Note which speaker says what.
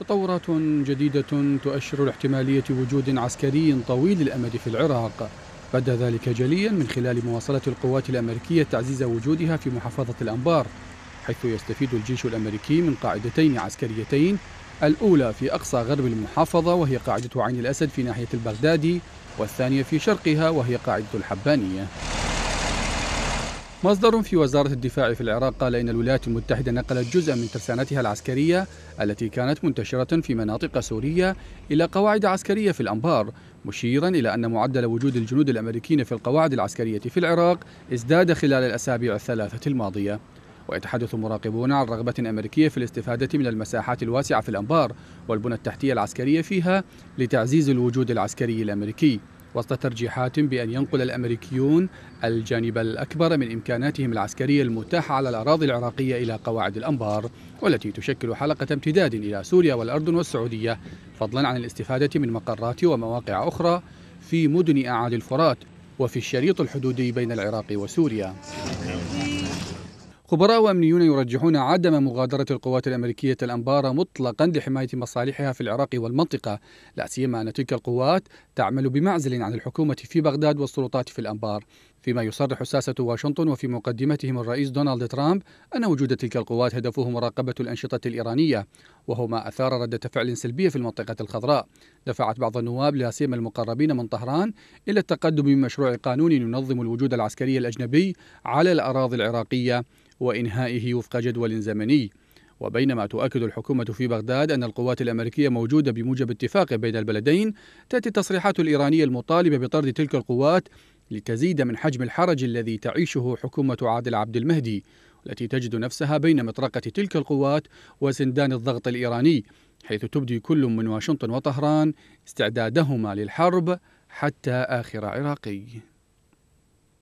Speaker 1: تطورات جديدة تؤشر لاحتمالية وجود عسكري طويل الأمد في العراق بدا ذلك جليا من خلال مواصلة القوات الأمريكية تعزيز وجودها في محافظة الأنبار حيث يستفيد الجيش الأمريكي من قاعدتين عسكريتين الأولى في أقصى غرب المحافظة وهي قاعدة عين الأسد في ناحية البغدادي والثانية في شرقها وهي قاعدة الحبانية مصدر في وزارة الدفاع في العراق قال إن الولايات المتحدة نقلت جزءا من ترسانتها العسكرية التي كانت منتشرة في مناطق سورية إلى قواعد عسكرية في الأنبار مشيرا إلى أن معدل وجود الجنود الأمريكيين في القواعد العسكرية في العراق ازداد خلال الأسابيع الثلاثة الماضية ويتحدث مراقبون عن رغبة أمريكية في الاستفادة من المساحات الواسعة في الأنبار والبنى التحتية العسكرية فيها لتعزيز الوجود العسكري الأمريكي وسط ترجيحات بأن ينقل الأمريكيون الجانب الأكبر من إمكاناتهم العسكرية المتاحة على الأراضي العراقية إلى قواعد الأنبار والتي تشكل حلقة امتداد إلى سوريا والأردن والسعودية فضلا عن الاستفادة من مقرات ومواقع أخرى في مدن أعالي الفرات وفي الشريط الحدودي بين العراق وسوريا خبراء أمنيون يرجحون عدم مغادرة القوات الأمريكية الأنبار مطلقا لحماية مصالحها في العراق والمنطقة لا سيما أن تلك القوات تعمل بمعزل عن الحكومة في بغداد والسلطات في الأنبار فيما يصرح ساسة واشنطن وفي مقدمتهم الرئيس دونالد ترامب أن وجود تلك القوات هدفه مراقبة الأنشطة الإيرانية وهو ما أثار ردة فعل سلبية في المنطقة الخضراء دفعت بعض النواب لا سيما المقربين من طهران إلى التقدم بمشروع قانون ينظم الوجود العسكري الأجنبي على الأراضي العراقية وإنهائه وفق جدول زمني وبينما تؤكد الحكومة في بغداد أن القوات الأمريكية موجودة بموجب اتفاق بين البلدين تأتي التصريحات الإيرانية المطالبة بطرد تلك القوات لتزيد من حجم الحرج الذي تعيشه حكومة عادل عبد المهدي التي تجد نفسها بين مطرقة تلك القوات وسندان الضغط الإيراني حيث تبدي كل من واشنطن وطهران استعدادهما للحرب حتى آخر عراقي